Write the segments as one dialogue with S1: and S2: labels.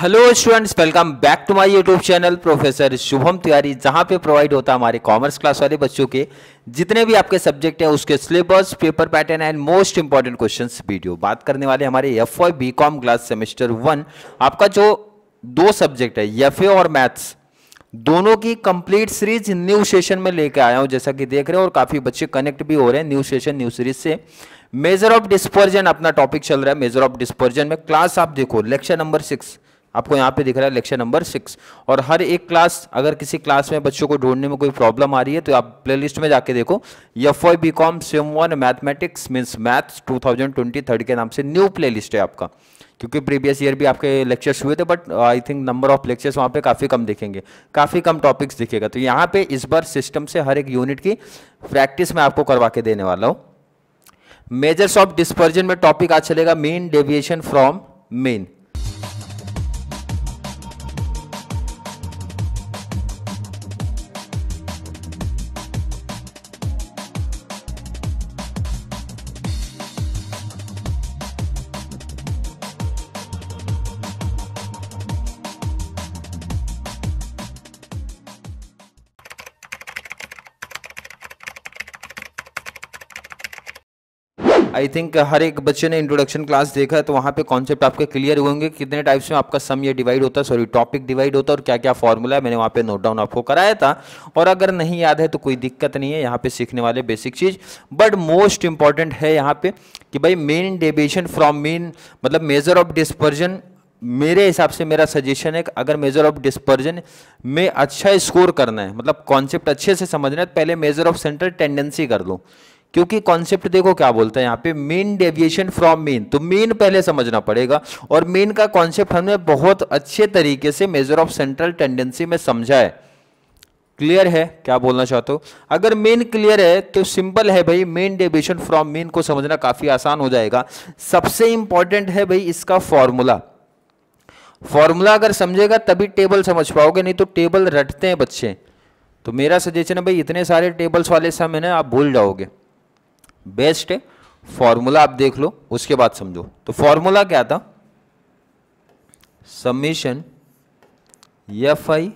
S1: hello students welcome back to my YouTube channel professor Shubham Tiwari जहां पे provide होता है हमारे कॉमर्स क्लास वाले बच्चों के जितने भी आपके सब्जेक्ट हैं उसके syllabus paper pattern and most important questions video बात करने वाले हमारे F O B com class semester one आपका जो दो सब्जेक्ट है एफ और मैथ्स दोनों की कंप्लीट सीरीज न्यू सेशन में लेके आया हूँ जैसा कि देख रहे हो और काफी बच्चे कनेक्ट भी हो रहे हैं न्यू सेशन न्यू सीरीज से मेजर ऑफ डिस्पर्जन अपना टॉपिक चल रहा है मेजर ऑफ डिस्पर्जन में क्लास आप देखो लेक्चर नंबर सिक्स आपको यहाँ पे दिख रहा है लेक्चर नंबर सिक्स और हर एक क्लास अगर किसी क्लास में बच्चों को ढूंढने में कोई प्रॉब्लम आ रही है तो आप प्लेलिस्ट में जाके देखो F Y B com sem one mathematics means maths two thousand twenty third के नाम से न्यू प्ले है आपका क्योंकि प्रीवियस ईयर भी आपके लेक्चर्स हुए थे but I think number of lectures वहाँ पे काफ़ी कम दिखेंगे काफ़ी कम टॉपिक्स दिखेगा तो यहाँ पे इस बार सिस्टम से हर एक यूनिट की प्रैक्टिस मैं आपको करवा के देने वाला हूँ मेजर्स ऑफ डिस्पर्जन में टॉपिक आज चलेगा mean deviation from mean I think uh, हर एक बच्चे ने इंट्रोडक्शन क्लास देखा है तो वहाँ पे कॉन्सेप्ट आपके क्लियर हुए होंगे कितने टाइप्स में आपका सम ये डिवाइड होता है सॉरी टॉपिक डिवाइड होता है और क्या क्या फॉर्मूला है मैंने वहाँ पे नोट डाउन आपको कराया था और अगर नहीं याद है तो कोई दिक्कत नहीं है यहाँ पे सीखने वाले बेसिक चीज़ बट मोस्ट इंपॉर्टेंट है यहाँ पे कि भाई मेन डेविएशन फ्रॉम मेन मतलब मेजर ऑफ डिस्पर्जन मेरे हिसाब से मेरा सजेशन है कि अगर मेजर ऑफ डिस्पर्जन में अच्छा स्कोर करना है मतलब कॉन्सेप्ट अच्छे से समझना है तो पहले मेजर ऑफ सेंटर टेंडेंसी कर लो क्योंकि कॉन्सेप्ट देखो क्या बोलते हैं यहाँ पे मेन डेविएशन फ्रॉम मेन तो मेन पहले समझना पड़ेगा और मेन का कॉन्सेप्ट हमने बहुत अच्छे तरीके से मेजर ऑफ सेंट्रल टेंडेंसी में समझा है क्लियर है क्या बोलना चाहते हो अगर मेन क्लियर है तो सिंपल है भाई मेन डेविएशन फ्रॉम मेन को समझना काफी आसान हो जाएगा सबसे इंपॉर्टेंट है भाई इसका फॉर्मूला फॉर्मूला अगर समझेगा तभी टेबल समझ पाओगे नहीं तो टेबल रटते हैं बच्चे तो मेरा सजेशन है भाई इतने सारे टेबल्स वाले समय ना आप भूल जाओगे बेस्ट है फॉर्मूला आप देख लो उसके बाद समझो तो फॉर्मूला क्या था summation F I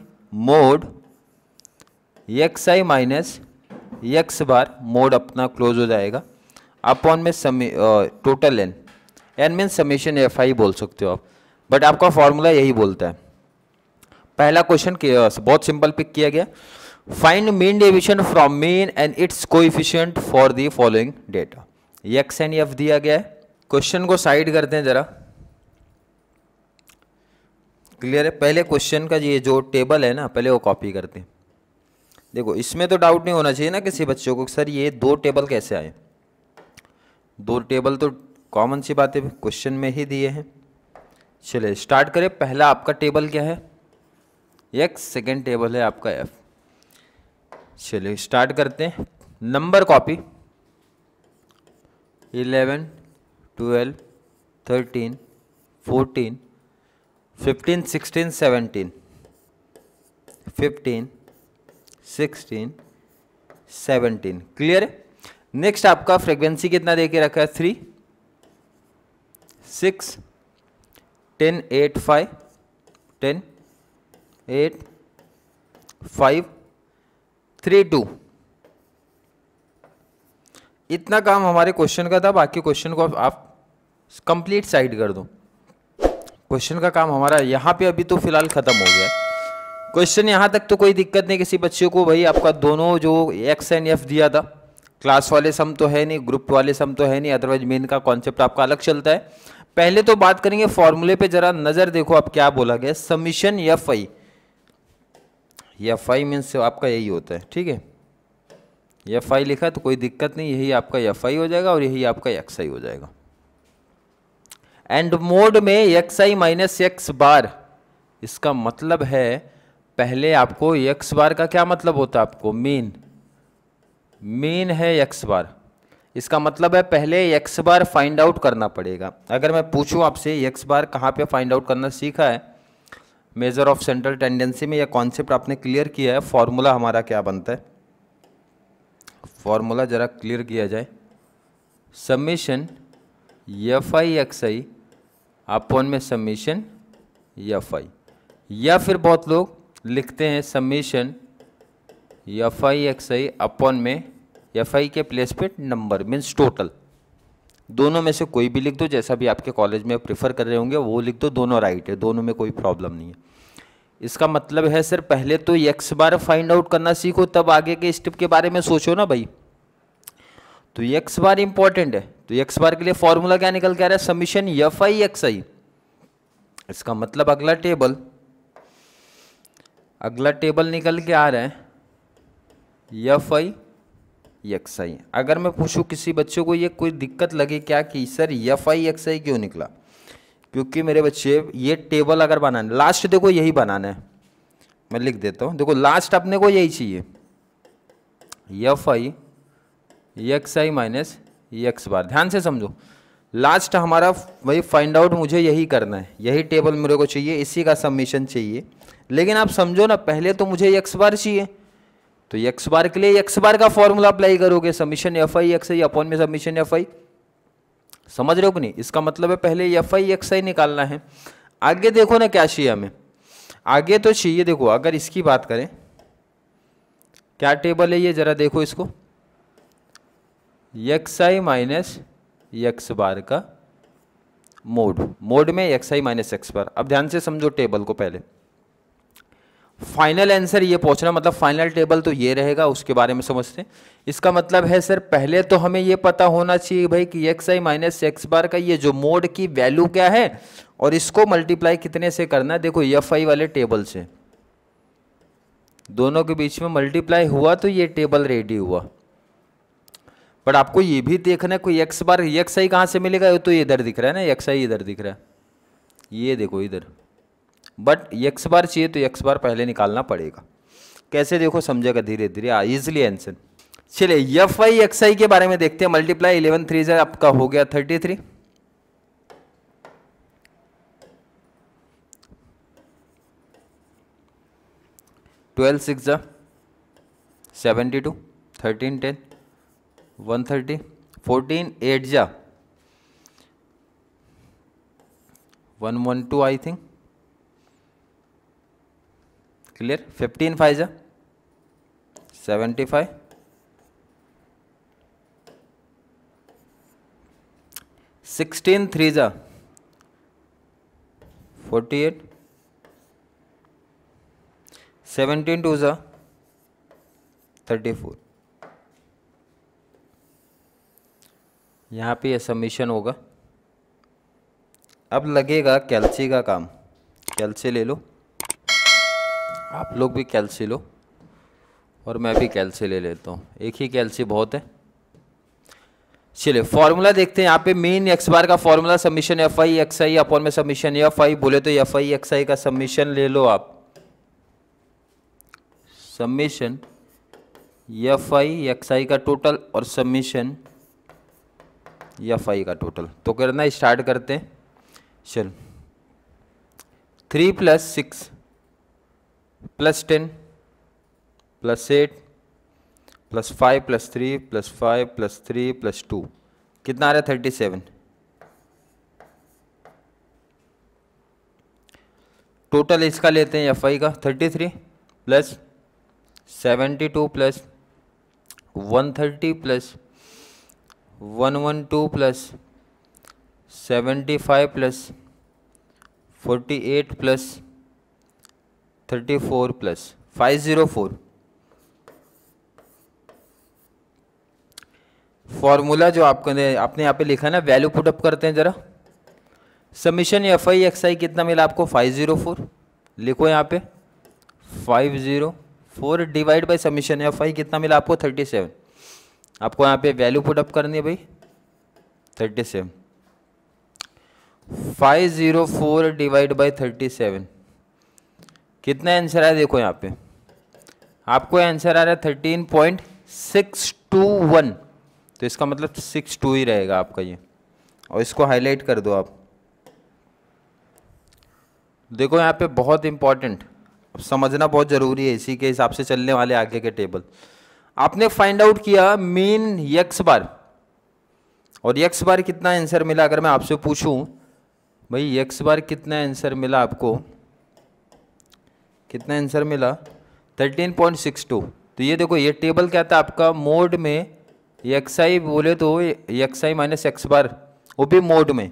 S1: mod X I minus X bar mod अपना क्लोज हो जाएगा अपॉन में समी total N N mean summation F I बोल सकते हो आप बट आपका फॉर्मूला यही बोलता है पहला क्वेश्चन बहुत सिंपल पिक किया गया find mean deviation from mean and its coefficient for the following data X and F दिया गया है क्वेश्चन को साइड करते हैं जरा क्लियर है पहले क्वेश्चन का ये जो टेबल है ना पहले वो कॉपी करते हैं देखो इसमें तो डाउट नहीं होना चाहिए ना किसी बच्चों को सर ये दो टेबल कैसे आए दो टेबल तो कॉमन सी बातें क्वेश्चन में ही दिए हैं चलिए स्टार्ट करें पहला आपका टेबल क्या है एक्स सेकेंड टेबल है आपका एफ चलिए स्टार्ट करते हैं number copy eleven twelve thirteen fourteen fifteen sixteen seventeen fifteen sixteen seventeen clear है नेक्स्ट आपका फ्रीक्वेंसी कितना दे के रखा है three six ten eight five ten eight five three two इतना काम हमारे क्वेश्चन का था बाकी क्वेश्चन को आप कंप्लीट साइड कर दो क्वेश्चन का काम हमारा यहाँ पे अभी तो फिलहाल ख़त्म हो गया क्वेश्चन यहाँ तक तो कोई दिक्कत नहीं किसी बच्चे को भाई आपका दोनों जो एक्स एंड एफ दिया था क्लास वाले सम तो है नहीं ग्रुप वाले सम तो है नहीं अदरवाइज मेन का कॉन्सेप्ट आपका अलग चलता है पहले तो बात करेंगे फॉर्मूले पे जरा नज़र देखो आप क्या बोला गया summation F I F I means आपका यही होता है ठीक है एफ आई लिखा तो कोई दिक्कत नहीं यही आपका एफ आई हो जाएगा और यही आपका एक्स आई हो जाएगा एंड मोड में X I minus X bar इसका मतलब है पहले आपको एक्स बार का क्या मतलब होता है आपको मीन मीन है एक्स बार इसका मतलब है पहले एक्स बार फाइंड आउट करना पड़ेगा अगर मैं पूछूं आपसे एक्स बार कहाँ पे फाइंड आउट करना सीखा है मेज़र ऑफ सेंट्रल टेंडेंसी में यह कॉन्सेप्ट आपने क्लियर किया है फॉर्मूला हमारा क्या बनता है फॉर्मूला ज़रा क्लियर किया जाए summation F I X I upon में सबमिशन एफ आई या फिर बहुत लोग लिखते हैं summation F I X I upon में एफ आई के प्लेस पे नंबर मीन्स टोटल दोनों में से कोई भी लिख दो जैसा भी आपके कॉलेज में प्रेफर कर रहे होंगे वो लिख दो दोनों राइट है दोनों में कोई प्रॉब्लम नहीं है इसका मतलब है सर पहले तो यक्स बार फाइंड आउट करना सीखो तब आगे के स्टेप के बारे में सोचो ना भाई तो यक्स बार इंपॉर्टेंट है तो यक्स बार के लिए फॉर्मूला क्या निकल के आ रहा है summation F I X I इसका मतलब अगला टेबल अगला टेबल निकल के आ रहा है यफ आई आई अगर मैं पूछूँ किसी बच्चे को ये कोई दिक्कत लगे क्या कि सर यफ आई आई क्यों निकला क्योंकि मेरे बच्चे ये टेबल अगर बनाने लास्ट देखो यही बनाना है मैं लिख देता हूँ देखो लास्ट अपने को यही चाहिए F I X I minus X bar ध्यान से समझो लास्ट हमारा वही फाइंड आउट मुझे यही करना है यही टेबल मेरे को चाहिए इसी का सबमिशन चाहिए लेकिन आप समझो ना पहले तो मुझे यक्स बार चाहिए तो एक्स बार के लिए एक्स बार का फॉर्मूला अप्लाई करोगे summation F I X I upon में सबमिशन एफ आई समझ रहे हो नहीं इसका मतलब है पहले एफ आई एक्स आई निकालना है आगे देखो ना क्या चाहिए हमें आगे तो चाहिए देखो अगर इसकी बात करें क्या टेबल है ये ज़रा देखो इसको X I minus X bar का मोड मोड में X I minus X bar अब ध्यान से समझो टेबल को पहले फाइनल आंसर ये पहुंचना मतलब फाइनल टेबल तो ये रहेगा उसके बारे में समझते हैं इसका मतलब है सर पहले तो हमें ये पता होना चाहिए भाई कि X I minus X bar का ये जो मोड की वैल्यू क्या है और इसको मल्टीप्लाई कितने से करना है देखो एफ आई वाले टेबल से दोनों के बीच में मल्टीप्लाई हुआ तो ये टेबल रेडी हुआ बट आपको ये भी देखना है कोई एक्स बार एक्स आई कहाँ से मिलेगा तो इधर दिख रहा है ना एक्स आई इधर दिख रहा है ये देखो इधर बट एक्स बार चाहिए तो एक्स बार पहले निकालना पड़ेगा कैसे देखो समझेगा धीरे धीरे इजिली हाँ, आंसर चलिए एफ वाई एक्स आई के बारे में देखते हैं मल्टीप्लाई इलेवन थ्री जै आपका हो गया थर्टी थ्री ट्वेल्व सिक्स जा seventy two thirteen ten one thirty fourteen eight जा one one two I think clear fifteen five जा सेवेंटी फाइव सिक्सटीन थ्री जा फोर्टी एट सेवेंटीन टू जा thirty four यहाँ पे ये सबमिशन होगा अब लगेगा कैलसी का काम कैलसी ले लो आप लोग भी कैल्सी लो और मैं भी कैल्सी ले लेता हूँ एक ही कैल्सी बहुत है चलिए फॉर्मूला देखते हैं यहाँ पे मेन एक्स बार का formula summation F I X I upon में सबमिशन एफ आई बोले तो एफ आई एक्स आई का सबमिशन ले लो आप summation F I X I का टोटल और सबमिशन एफ आई का टोटल तो करना स्टार्ट करते हैं चल three plus six plus ten plus eight plus five plus three plus five plus three plus two कितना आ रहा है थर्टी सेवन टोटल इसका लेते हैं एफ आई का thirty three plus seventy two plus one thirty plus one one two plus seventy five plus forty eight plus thirty four plus five zero four formula जो आपको आपने यहाँ पे लिखा ना वैल्यू पुटअप करते हैं ज़रा summation F I X I कितना मिला आपको फाइव ज़ीरो फोर लिखो यहाँ पे five zero four divide by summation F I कितना मिला आपको थर्टी सेवन आपको यहाँ पे वैल्यू पुटअप करनी है भाई thirty seven five zero four divide by thirty seven कितना आंसर आया देखो यहाँ पे आपको आंसर आ रहा है thirteen point six two one तो इसका मतलब सिक्स टू ही रहेगा आपका ये और इसको हाईलाइट कर दो आप देखो यहाँ पे बहुत इंपॉर्टेंट समझना बहुत ज़रूरी है इसी के हिसाब से चलने वाले आगे के टेबल आपने फाइंड आउट किया मीन यक्स बार और यक्स बार कितना आंसर मिला अगर मैं आपसे पूछूं भाई यक्स बार कितना आंसर मिला आपको कितना आंसर मिला 13.62 तो ये देखो ये टेबल क्या था आपका मोड में एक्स आई बोले तो X I minus X bar वो भी मोड में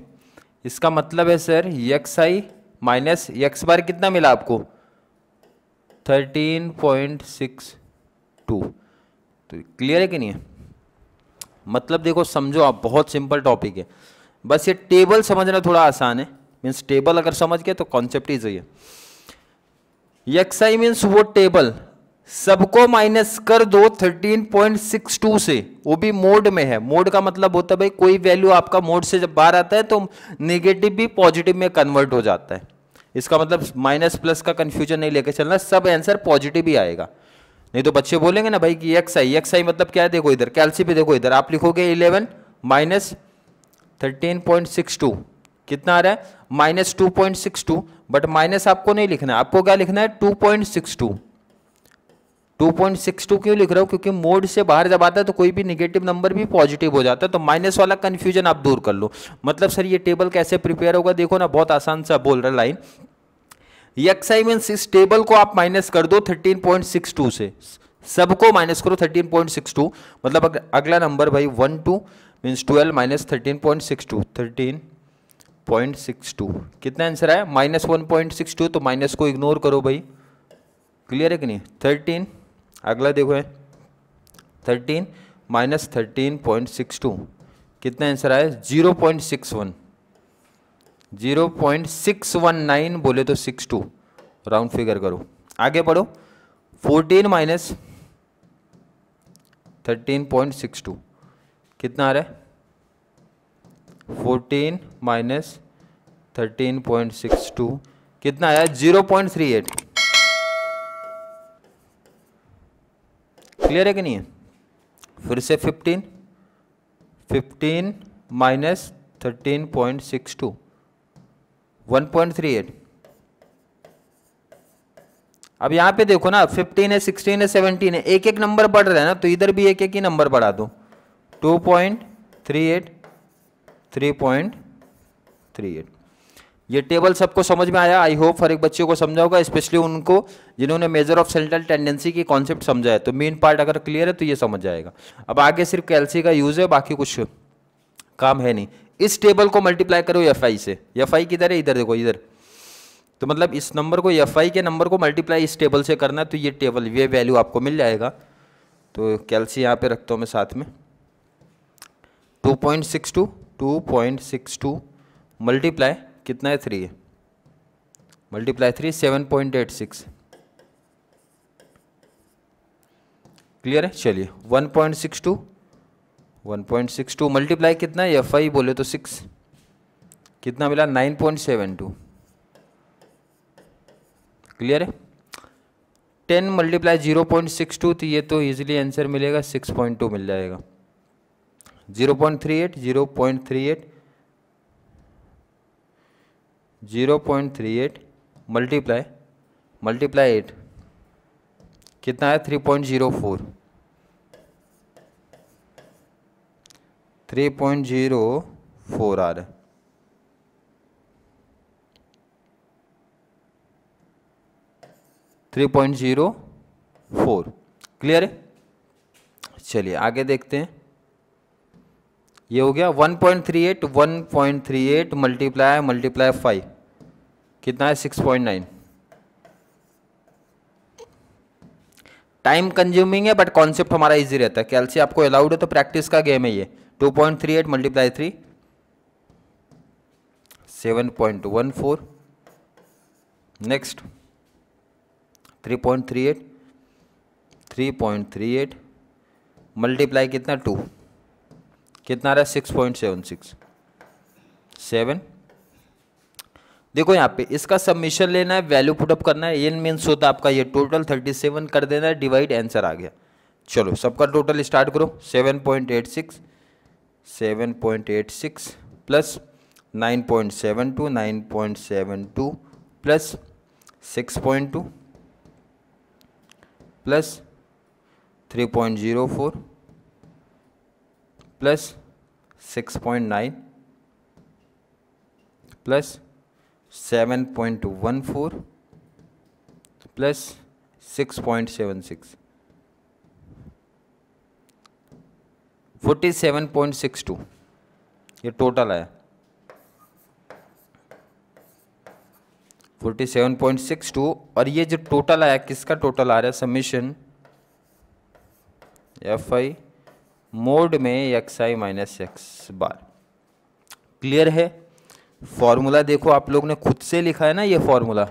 S1: इसका मतलब है sir X I minus X bar कितना मिला आपको 13.62 तो क्लियर है कि नहीं है मतलब देखो समझो आप बहुत सिंपल टॉपिक है बस ये टेबल समझना थोड़ा आसान है मीन्स टेबल अगर समझ गए तो कॉन्सेप्ट सही है यक्साई मीन्स वो टेबल सबको माइनस कर दो 13.62 से वो भी मोड में है मोड का मतलब होता है भाई कोई वैल्यू आपका मोड से जब बाहर आता है तो नेगेटिव भी पॉजिटिव में कन्वर्ट हो जाता है इसका मतलब माइनस प्लस का कंफ्यूजन नहीं लेकर चलना सब आंसर पॉजिटिव ही आएगा नहीं तो बच्चे बोलेंगे ना भाई कि एक्स आई एक्स आई मतलब क्या है देखो इधर कैल्सी पे देखो इधर आप लिखोगे eleven minus thirteen point six two कितना आ रहा है minus two point six two but minus आपको नहीं लिखना है आपको क्या लिखना है two point six two two point six two क्यों लिख रहा हूँ क्योंकि मोड से बाहर जब आता है तो कोई भी निगेटिव नंबर भी पॉजिटिव हो जाता है तो माइनस वाला कन्फ्यूजन आप दूर कर लो मतलब सर ये टेबल कैसे प्रिपेयर होगा देखो ना बहुत आसान सा बोल रहा लाइन यक्साई मीन्स इस टेबल को आप माइनस कर दो थर्टीन पॉइंट सिक्स टू से सबको माइनस करो थर्टीन पॉइंट सिक्स टू मतलब अगला नंबर भाई one two means twelve minus thirteen point six two thirteen point six two कितना आंसर आया minus one point six two तो माइनस को इग्नोर करो भाई क्लियर है कि नहीं थर्टीन अगला देखो है thirteen minus thirteen point six two कितना आंसर आया zero point six one zero point six one nine बोले तो सिक्स टू राउंड फिगर करो आगे पढ़ो fourteen minus thirteen point six two कितना आ रहा है fourteen minus thirteen point six two कितना आया zero point three eight clear है कि नहीं है फिर से fifteen fifteen minus thirteen point six two one point three eight अब यहाँ पे देखो ना फिफ्टीन है सिक्सटीन है सेवनटीन है एक एक नंबर बढ़ रहा है ना तो इधर भी एक एक ही नंबर बढ़ा दो two point three eight three point three eight ये टेबल सबको समझ में आया आई होप हर एक बच्चे को समझा होगा स्पेशली उनको जिन्होंने मेजर ऑफ सेंट्रल टेंडेंसी की कॉन्सेप्ट समझा है तो मेन पार्ट अगर क्लियर है तो ये समझ जाएगा अब आगे सिर्फ कैलसी का यूज है बाकी कुछ काम है नहीं इस टेबल को मल्टीप्लाई करो एफ आई से एफ आई किधर है इधर देखो इधर तो मतलब इस नंबर को एफ आई के नंबर को मल्टीप्लाई इस टेबल से करना तो ये टेबल ये वैल्यू आपको मिल जाएगा तो कैलसी यहाँ पे रखता हूँ मैं साथ में two point six two two point six two multiply कितना है थ्री है multiply three seven point eight six clear है चलिए one point six two one point six two multiply कितना है एफ आई बोले तो सिक्स कितना मिला nine point seven two clear है ten multiply zero point six two तो ये तो इजीली आंसर मिलेगा सिक्स पॉइंट टू मिल जाएगा zero point three eight zero point three eight zero point three eight multiply multiply eight कितना है three point zero four three point zero four आ रहा है three point zero four clear है चलिए आगे देखते हैं ये हो गया 1.38 1.38 मल्टीप्लाई मल्टीप्लाई फाइव कितना है six point nine time consuming है बट कॉन्सेप्ट हमारा इजी रहता है कैलसी आपको अलाउड है तो प्रैक्टिस का गेम है ये 2.38 point three eight multiply three seven point one four next three point three eight three point three eight multiply कितना टू कितना रहा है six point seven six seven देखो यहाँ पे इसका सबमिशन लेना है वैल्यू पुटअप करना है एन मीन्स होता है आपका ये टोटल थर्टी सेवन कर देना है डिवाइड आंसर आ गया चलो सबका टोटल स्टार्ट करो seven point eight six seven point eight six plus nine point seven two nine point seven two plus six point two plus three point zero four plus six point nine plus seven point one four plus six point seven six forty seven point six two ये total आया forty seven point six two और ये जो total आया किसका total आ रहा है समीशन एफ आई मोड में X I minus X bar clear है फॉर्मूला देखो आप लोग ने खुद से लिखा है ना ये फॉर्मूला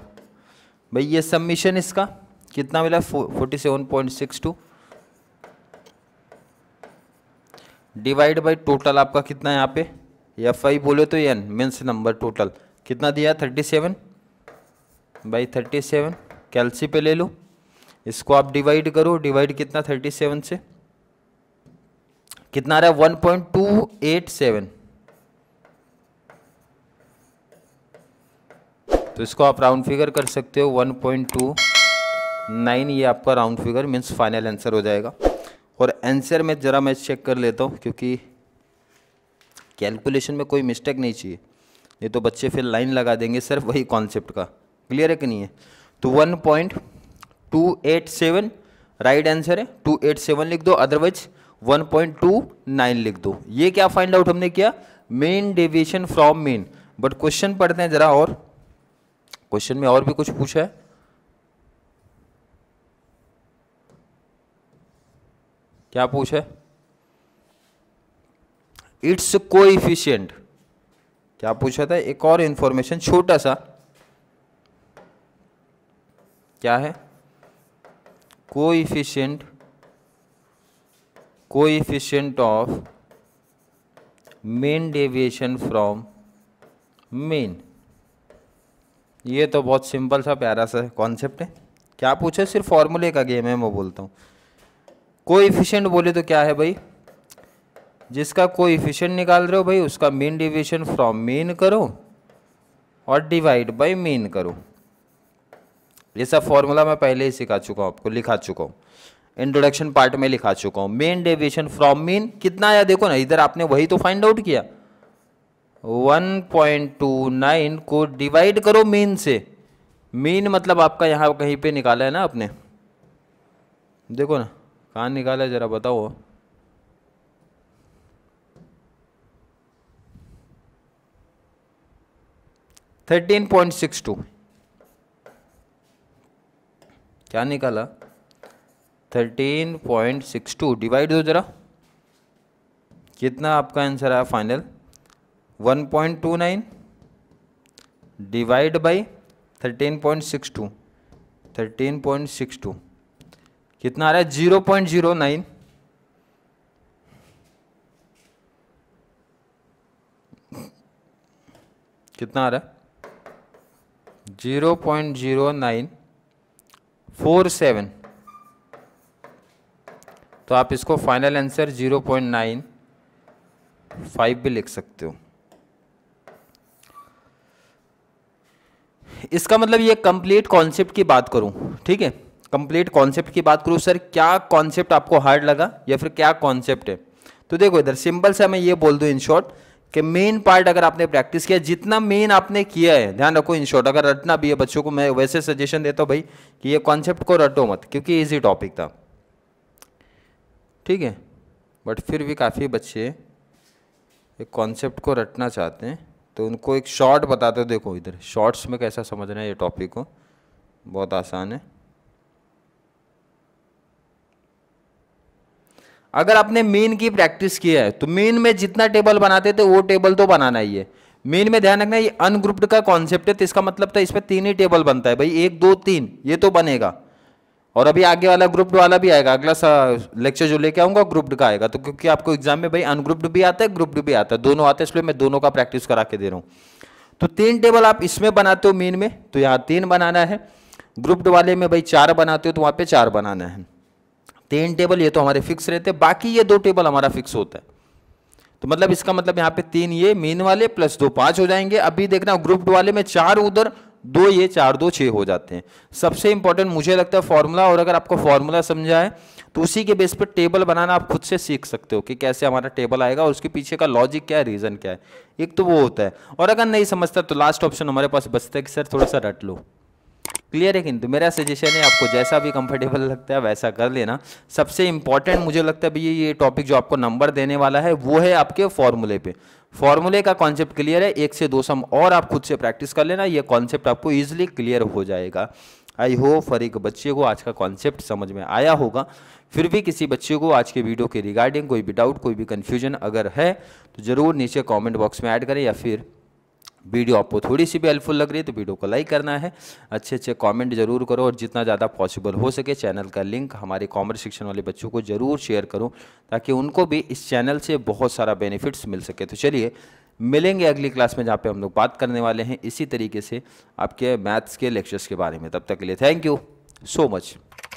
S1: भाई ये सबमिशन इसका कितना मिला forty seven point six two divide by total आपका कितना यहाँ पे एफ आई बोले तो एन मीन्स नंबर टोटल कितना दिया thirty seven by thirty seven calci पे ले लो इसको आप डिवाइड करो डिवाइड कितना थर्टी सेवन से कितना आ रहा है one point two eight seven तो इसको आप राउंड फिगर कर सकते हो वन पॉइंट टू नाइन ये आपका round figure means final answer हो जाएगा और आंसर में ज़रा मैं चेक कर लेता हूँ क्योंकि कैलकुलेशन में कोई मिस्टेक नहीं चाहिए नहीं तो बच्चे फिर लाइन लगा देंगे सिर्फ वही कॉन्सेप्ट का क्लियर है कि नहीं है तो one point two eight seven right answer है टू एट सेवन लिख दो अदरवाइज 1.29 लिख दो ये क्या फाइंड आउट हमने किया mean deviation from mean but question पढ़ते हैं जरा और क्वेश्चन में और भी कुछ पूछा है क्या पूछा है इट्स को इफिशियंट क्या पूछा था एक और इंफॉर्मेशन छोटा सा क्या है को efficient coefficient of mean deviation from mean ये तो बहुत सिंपल सा प्यारा सा कॉन्सेप्ट है क्या पूछे सिर्फ फॉर्मूले का गेम है मैं बोलता हूँ कोएफिशिएंट बोले तो क्या है भाई जिसका कोएफिशिएंट निकाल रहे हो भाई उसका मेन डिविएशन फ्रॉम मेन करो और डिवाइड बाय मेन करो ये सब फॉर्मूला मैं पहले ही सिखा चुका हूँ आपको लिखा चुका हूँ इंट्रोडक्शन पार्ट में लिखा चुका हूँ मेन डेविएशन फ्रॉम मीन कितना आया देखो ना इधर आपने वही तो फाइंड आउट किया 1.29 को डिवाइड करो मीन से मीन मतलब आपका यहां कहीं पे निकाला है ना आपने देखो ना कहाँ निकाला है ज़रा बताओ थर्टीन पॉइंट सिक्स टू क्या निकाला thirteen point six two divide दो ज़रा कितना आपका आंसर आया final one point two nine divide by thirteen point six two thirteen point six two कितना आ रहा है जीरो पॉइंट जीरो नाइन कितना आ रहा है zero point zero nine four seven तो आप इसको final answer zero point nine five भी लिख सकते हो इसका मतलब ये कंप्लीट कॉन्सेप्ट की बात करूं ठीक है कंप्लीट कॉन्सेप्ट की बात करूं सर क्या कॉन्सेप्ट आपको हार्ड लगा या फिर क्या कॉन्सेप्ट है तो देखो इधर सिंपल से मैं ये बोल दूं इन शॉर्ट कि मेन पार्ट अगर आपने प्रैक्टिस किया जितना मेन आपने किया है ध्यान रखो इन शॉर्ट अगर रटना भी है बच्चों को मैं वैसे सजेशन देता हूँ भाई कि ये कॉन्सेप्ट को रटो मत क्योंकि इजी टॉपिक था ठीक है बट फिर भी काफ़ी बच्चे एक कॉन्सेप्ट को रटना चाहते हैं तो उनको एक शॉर्ट बताते देखो इधर शॉर्ट्स में कैसा समझना है ये टॉपिक को बहुत आसान है अगर आपने मीन की प्रैक्टिस की है तो मीन में जितना टेबल बनाते थे वो टेबल तो बनाना ही है मीन में ध्यान रखना ये अनग्रुप्ड का कॉन्सेप्ट है तो इसका मतलब था इसमें तीन ही टेबल बनता है भाई एक दो तीन ये तो बनेगा और अभी आगे वाला ग्रुप्ड वाला भी आएगा अगला लेक्चर जो लेके आऊंगा ग्रुप्ड का आएगा तो क्योंकि आपको एग्जाम में भाई अनग्रुप्ड भी आता है ग्रुप्ड भी आता है दोनों आते हैं इसलिए मैं दोनों का प्रैक्टिस करा के दे रहा हूँ तो तीन टेबल आप इसमें बनाते हो मेन में तो यहाँ तीन बनाना है ग्रुप्ड वाले में भाई चार बनाते हो तो वहाँ पे चार बनाना है तीन टेबल ये तो हमारे फिक्स रहते हैं बाकी ये दो टेबल हमारा फिक्स होता है तो मतलब इसका मतलब यहाँ पे तीन ये मेन वाले प्लस दो पांच हो जाएंगे अभी देखना ग्रुप्ड वाले में चार उधर दो ये चार दो छः हो जाते हैं सबसे इंपॉर्टेंट मुझे लगता है फॉर्मूला और अगर आपको फॉर्मूला समझा है तो उसी के बेस पर टेबल बनाना आप खुद से सीख सकते हो कि कैसे हमारा टेबल आएगा और उसके पीछे का लॉजिक क्या है रीज़न क्या है एक तो वो होता है और अगर नहीं समझता तो लास्ट ऑप्शन हमारे पास बचता है कि सर थोड़ा सा रट लो क्लियर है किंतु तो मेरा सजेशन है आपको जैसा भी कंफर्टेबल लगता है वैसा कर लेना सबसे इंपॉर्टेंट मुझे लगता है भैया ये टॉपिक जो आपको नंबर देने वाला है वो है आपके फॉर्मूले पे फॉर्मूले का कॉन्सेप्ट क्लियर है एक से दो सम और आप खुद से प्रैक्टिस कर लेना ये कॉन्सेप्ट आपको ईजिली क्लियर हो जाएगा आई होप हर एक बच्चे को आज का कॉन्सेप्ट समझ में आया होगा फिर भी किसी बच्चे को आज के वीडियो के रिगार्डिंग कोई भी डाउट कोई भी कन्फ्यूजन अगर है तो ज़रूर नीचे कॉमेंट बॉक्स में ऐड करें या फिर वीडियो आपको थोड़ी सी भी हेल्पफुल लग रही है तो वीडियो को लाइक करना है अच्छे अच्छे कमेंट जरूर करो और जितना ज़्यादा पॉसिबल हो सके चैनल का लिंक हमारे कॉमर्स शिक्षण वाले बच्चों को ज़रूर शेयर करो ताकि उनको भी इस चैनल से बहुत सारा बेनिफिट्स मिल सके तो चलिए मिलेंगे अगली क्लास में जहाँ पर हम लोग बात करने वाले हैं इसी तरीके से आपके मैथ्स के लेक्चर्स के बारे में तब तक के लिए थैंक यू सो मच